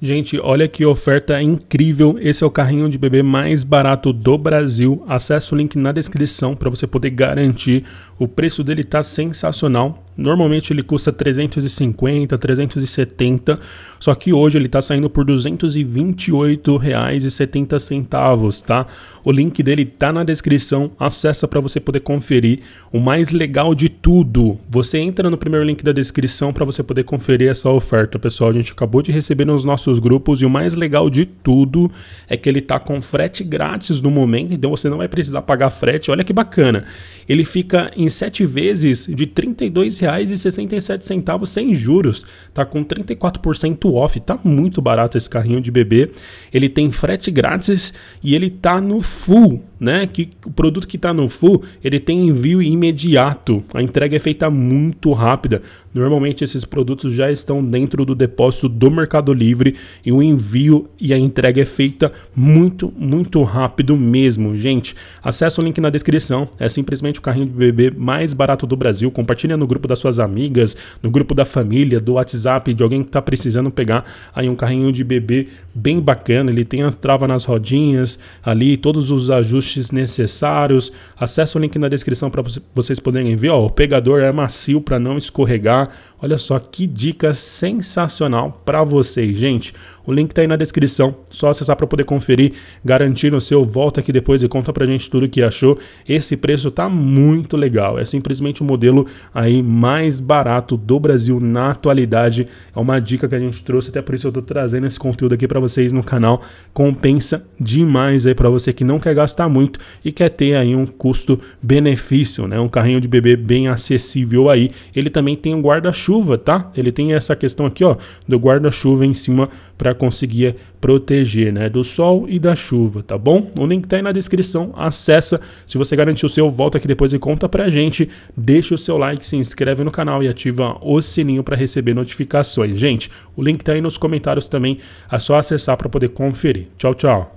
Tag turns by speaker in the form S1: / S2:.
S1: Gente, olha que oferta incrível! Esse é o carrinho de bebê mais barato do Brasil. Acesse o link na descrição para você poder garantir o preço dele tá sensacional. Normalmente ele custa 350, 370, só que hoje ele tá saindo por R$ 228,70, tá? O link dele tá na descrição, acessa para você poder conferir. O mais legal de tudo, você entra no primeiro link da descrição para você poder conferir essa oferta, pessoal. A gente acabou de receber nos nossos grupos e o mais legal de tudo é que ele tá com frete grátis no momento, então você não vai precisar pagar frete. Olha que bacana. Ele fica em em 7 vezes de R$ 32,67 sem juros. Tá com 34% off, tá muito barato esse carrinho de bebê. Ele tem frete grátis e ele tá no full, né? Que o produto que tá no full, ele tem envio imediato. A entrega é feita muito rápida. Normalmente esses produtos já estão dentro do depósito do Mercado Livre e o envio e a entrega é feita muito, muito rápido mesmo, gente. Acesse o link na descrição. É simplesmente o carrinho de bebê mais barato do Brasil. Compartilha no grupo das suas amigas, no grupo da família, do WhatsApp, de alguém que está precisando pegar aí um carrinho de bebê bem bacana. Ele tem a trava nas rodinhas ali, todos os ajustes necessários. Acesse o link na descrição para vocês poderem ver. Ó, o pegador é macio para não escorregar. Olha só que dica sensacional para vocês, gente. O link está aí na descrição, só acessar para poder conferir, garantir o seu, volta aqui depois e conta pra gente tudo o que achou. Esse preço tá muito legal, é simplesmente o modelo aí mais barato do Brasil na atualidade. É uma dica que a gente trouxe, até por isso eu tô trazendo esse conteúdo aqui para vocês no canal. Compensa demais aí para você que não quer gastar muito e quer ter aí um custo-benefício, né? Um carrinho de bebê bem acessível aí. Ele também tem um guarda-chuva, tá? Ele tem essa questão aqui, ó, do guarda-chuva em cima para conseguia proteger né, do sol e da chuva, tá bom? O link tá aí na descrição, acessa. Se você garantiu o seu, volta aqui depois e conta pra gente. Deixa o seu like, se inscreve no canal e ativa o sininho para receber notificações. Gente, o link tá aí nos comentários também, é só acessar para poder conferir. Tchau, tchau.